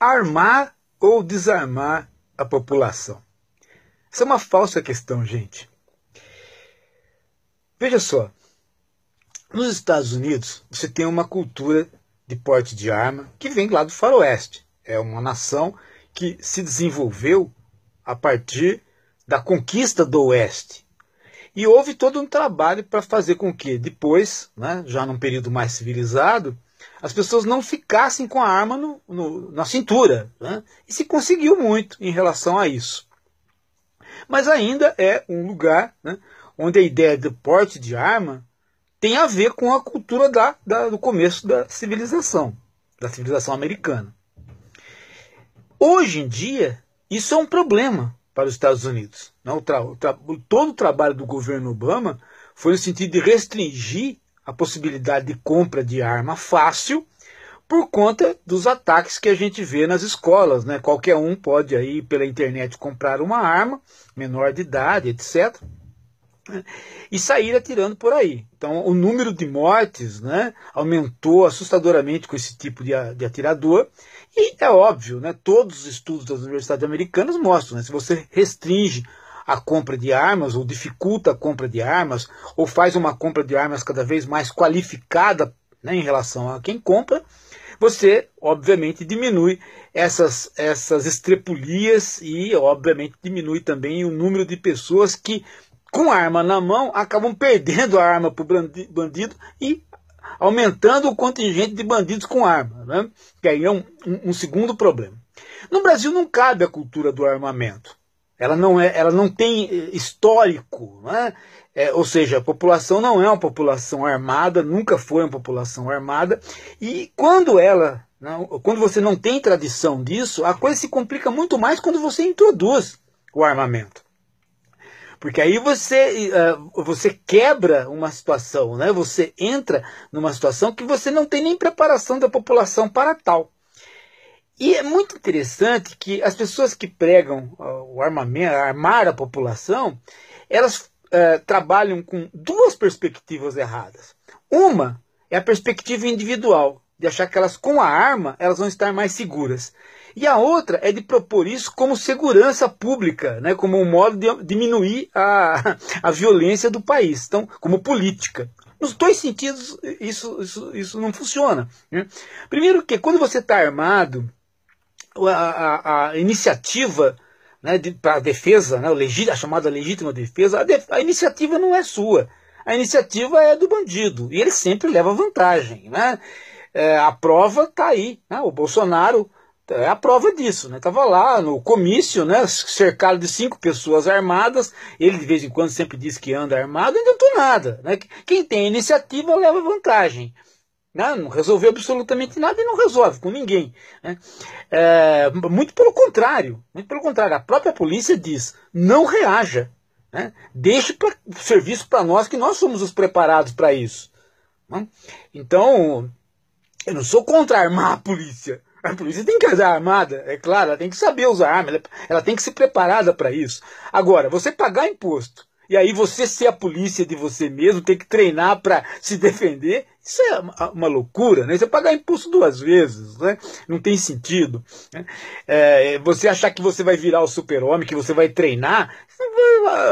armar ou desarmar a população. Essa é uma falsa questão, gente. Veja só, nos Estados Unidos você tem uma cultura de porte de arma que vem lá do faroeste. É uma nação que se desenvolveu a partir da conquista do oeste. E houve todo um trabalho para fazer com que depois, né, já num período mais civilizado, as pessoas não ficassem com a arma no, no, na cintura. Né? E se conseguiu muito em relação a isso. Mas ainda é um lugar né, onde a ideia do porte de arma tem a ver com a cultura da, da, do começo da civilização, da civilização americana. Hoje em dia, isso é um problema para os Estados Unidos. Né? O todo o trabalho do governo Obama foi no sentido de restringir a possibilidade de compra de arma fácil por conta dos ataques que a gente vê nas escolas, né? Qualquer um pode aí pela internet comprar uma arma, menor de idade, etc. Né? E sair atirando por aí. Então, o número de mortes né, aumentou assustadoramente com esse tipo de, de atirador. E é óbvio, né, todos os estudos das universidades americanas mostram: né, se você restringe a compra de armas, ou dificulta a compra de armas, ou faz uma compra de armas cada vez mais qualificada né, em relação a quem compra, você obviamente diminui essas, essas estrepulias e obviamente diminui também o número de pessoas que com arma na mão acabam perdendo a arma para o bandido e aumentando o contingente de bandidos com arma, né? que aí é um, um, um segundo problema. No Brasil não cabe a cultura do armamento. Ela não, é, ela não tem eh, histórico, né? é, ou seja, a população não é uma população armada, nunca foi uma população armada, e quando ela, não, né, quando você não tem tradição disso, a coisa se complica muito mais quando você introduz o armamento. Porque aí você, ah, você quebra uma situação, né? você entra numa situação que você não tem nem preparação da população para tal. E é muito interessante que as pessoas que pregam ah, o armamento, armar a população, elas é, trabalham com duas perspectivas erradas. Uma é a perspectiva individual, de achar que elas com a arma elas vão estar mais seguras. E a outra é de propor isso como segurança pública, né, como um modo de diminuir a, a violência do país, então, como política. Nos dois sentidos, isso, isso, isso não funciona. Né? Primeiro que quando você está armado, a, a, a iniciativa né, de, para a defesa, né, a chamada legítima defesa, a, def, a, iniciativa não é sua. A iniciativa é do bandido. E ele sempre leva vantagem. Né? É, a prova está aí. Né? O Bolsonaro é a prova disso, né? Tava lá no comício, né? Cercado de cinco pessoas armadas. Ele de vez em quando sempre diz que anda armado, e não adiantou nada, né? Quem tem iniciativa leva vantagem. Não, né? não resolveu absolutamente nada e não resolve com ninguém. Né? É, muito pelo contrário, muito pelo contrário, a própria polícia diz: não reaja, né? deixe pra, o serviço para nós que nós somos os preparados para isso. Né? Então, eu não sou contra armar a polícia. A polícia tem que andar armada, é claro, ela tem que saber usar arma, ela, ela tem que ser preparada para isso. Agora, você pagar imposto e aí você ser a polícia de você mesmo, ter que treinar para se defender, isso é uma loucura, né? Você pagar impulso duas vezes, né? Não tem sentido. Né? É, você achar que você vai virar o super-homem, que você vai treinar,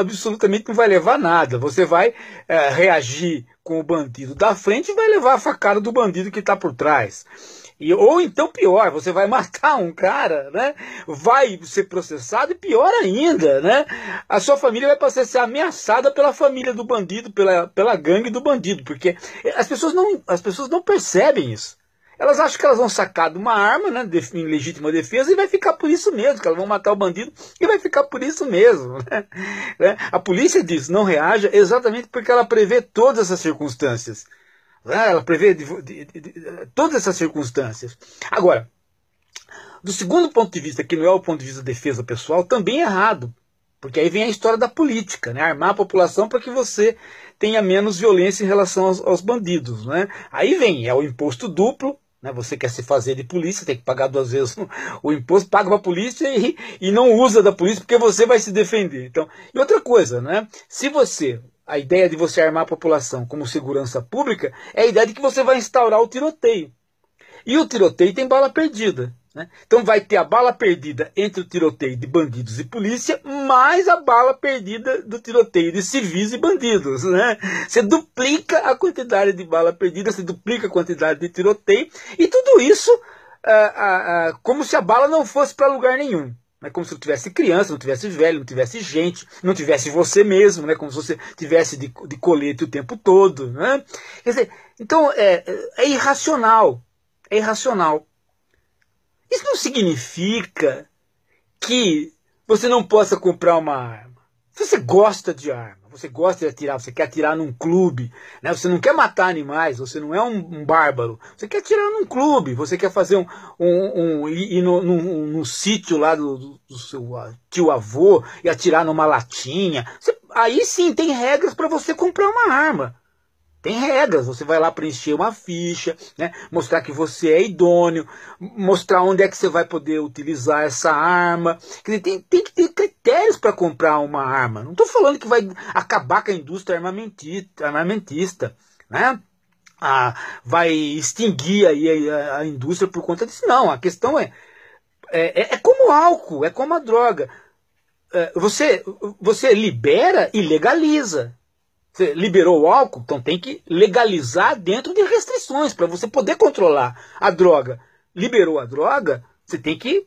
absolutamente não vai levar a nada. Você vai é, reagir com o bandido da frente e vai levar a facada do bandido que está por trás. E, ou então pior, você vai matar um cara, né? Vai ser processado e pior ainda, né? A sua família vai passar a ser ameaçada pela família do bandido, pela, pela gangue do bandido, porque as pessoas não, as pessoas não percebem isso. Elas acham que elas vão sacar de uma arma, né, em legítima defesa, e vai ficar por isso mesmo, que elas vão matar o bandido e vai ficar por isso mesmo. Né? né? A polícia diz, não reaja, exatamente porque ela prevê todas essas circunstâncias. Né? Ela prevê de, de, de, todas essas circunstâncias. Agora, do segundo ponto de vista, que não é o ponto de vista da defesa pessoal, também é errado. Porque aí vem a história da política, né? armar a população para que você tenha menos violência em relação aos, aos, bandidos. Né? Aí vem, é o imposto duplo, né? Você quer se fazer de polícia, tem que pagar duas vezes o imposto, paga para a polícia e, e não usa da polícia porque você vai se defender. Então, e outra coisa, né? se você a ideia de você armar a população como segurança pública é a ideia de que você vai instaurar o tiroteio. E o tiroteio tem bala perdida. Né? Então vai ter a bala perdida entre o tiroteio de bandidos e polícia, mais a bala perdida do tiroteio de civis e bandidos. Né? Você duplica a quantidade de bala perdida, você duplica a quantidade de tiroteio, e tudo isso ah, ah, ah, como se a bala não fosse para lugar nenhum. Né? Como se não tivesse criança, não tivesse velho, não tivesse gente, não tivesse você mesmo, né? como se você tivesse de, de colete o tempo todo. Né? Quer dizer, então é, é, é irracional. É irracional. Isso não significa que você não possa comprar uma arma. Você gosta de arma, você gosta de atirar, você quer atirar num clube, né? você não quer matar animais, você não é um, um bárbaro, você quer atirar num clube, você quer fazer um. um, um ir no, no, no sítio lá do, do seu tio avô e atirar numa latinha. Você, aí sim tem regras para você comprar uma arma. Tem regras, você vai lá preencher uma ficha, né? mostrar que você é idôneo, mostrar onde é que você vai poder utilizar essa arma. Quer dizer, tem, tem que ter critérios para comprar uma arma. Não estou falando que vai acabar com a indústria armamentista, armamentista né? Ah, vai extinguir aí a, a, indústria por conta disso. Não, a questão é, é, é, é como álcool, é como a droga. É, você, você libera e legaliza. Você liberou o álcool, então tem que legalizar dentro de restrições para você poder controlar a droga. Liberou a droga, você tem que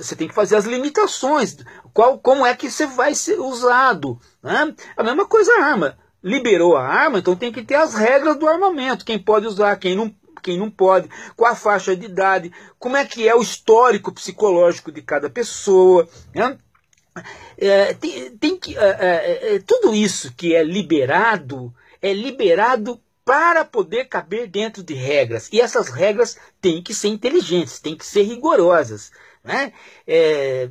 você tem que fazer as limitações, qual como é que você vai ser usado, né? A mesma coisa a arma. Liberou a arma, então tem que ter as regras do armamento, quem pode usar, quem não quem não pode, qual a faixa de idade, como é que é o histórico psicológico de cada pessoa, né? é, tem, tem que, é, é, é, tudo isso que é liberado é liberado para poder caber dentro de regras. E essas regras têm que ser inteligentes, têm que ser rigorosas. Né? É,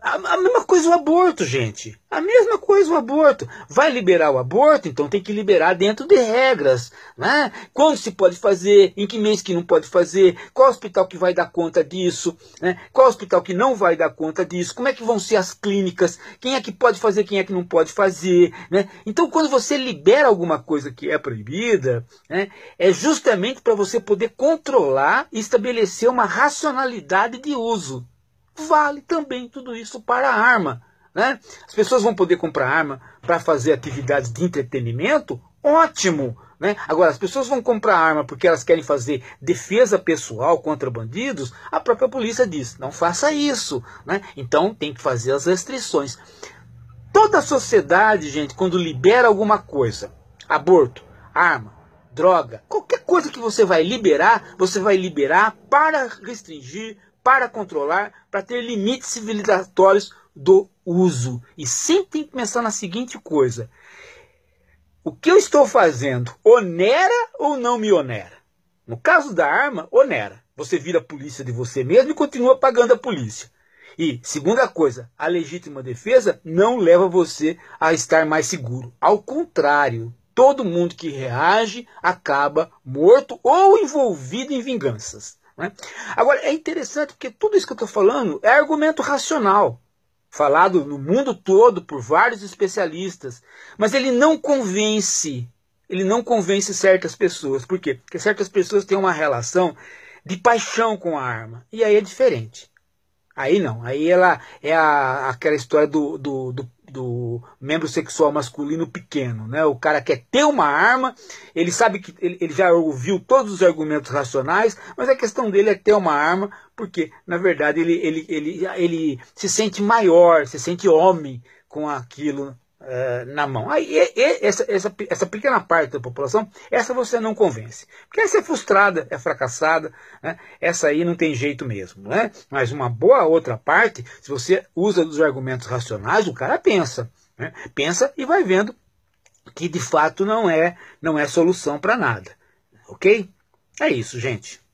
a, a, mesma coisa o aborto, gente. A mesma coisa o aborto. Vai liberar o aborto, então tem que liberar dentro de regras, né? Quando se pode fazer, em que mês que não pode fazer, qual hospital que vai dar conta disso, né? Qual hospital que não vai dar conta disso? Como é que vão ser as clínicas? Quem é que pode fazer, quem é que não pode fazer, né? Então, quando você libera alguma coisa que é proibida, né, é justamente para você poder controlar e estabelecer uma racionalidade de uso vale também tudo isso para a arma. Né? As pessoas vão poder comprar arma para fazer atividades de entretenimento? Ótimo! Né? Agora, as pessoas vão comprar arma porque elas querem fazer defesa pessoal contra bandidos? A própria polícia diz: não faça isso. Né? Então tem que fazer as restrições. Toda a sociedade, gente, quando libera alguma coisa, aborto, arma, droga, qualquer coisa que você vai liberar, você vai liberar para restringir para controlar, para ter limites civilizatórios do uso. E sempre tem que pensar na seguinte coisa: o que eu estou fazendo onera ou não me onera? No caso da arma, onera. Você vira polícia de você mesmo e continua pagando a polícia. E, segunda coisa, a legítima defesa não leva você a estar mais seguro. Ao contrário, todo mundo que reage acaba morto ou envolvido em vinganças. Né? Agora, é interessante porque tudo isso que eu estou falando é argumento racional, falado no mundo todo por vários especialistas, mas ele não convence, ele não convence certas pessoas. Por quê? Porque certas pessoas têm uma relação de paixão com a arma, e aí é diferente. Aí não, aí ela é a, aquela história do, do, do do membro sexual masculino pequeno. Né? O cara quer ter uma arma, ele sabe que ele, ele, já ouviu todos os argumentos racionais, mas a questão dele é ter uma arma, porque, na verdade, ele, ele, ele, ele se sente maior, se sente homem com aquilo eh, na mão. Aí e, e, essa, essa, essa, pequena parte da população, essa você não convence. Porque essa é frustrada, é fracassada, né? essa aí não tem jeito mesmo. Né? Mas uma boa outra parte, se você usa dos argumentos racionais, o cara pensa. Né? Pensa e vai vendo que de fato não é, não é solução para nada. Ok? É isso, gente.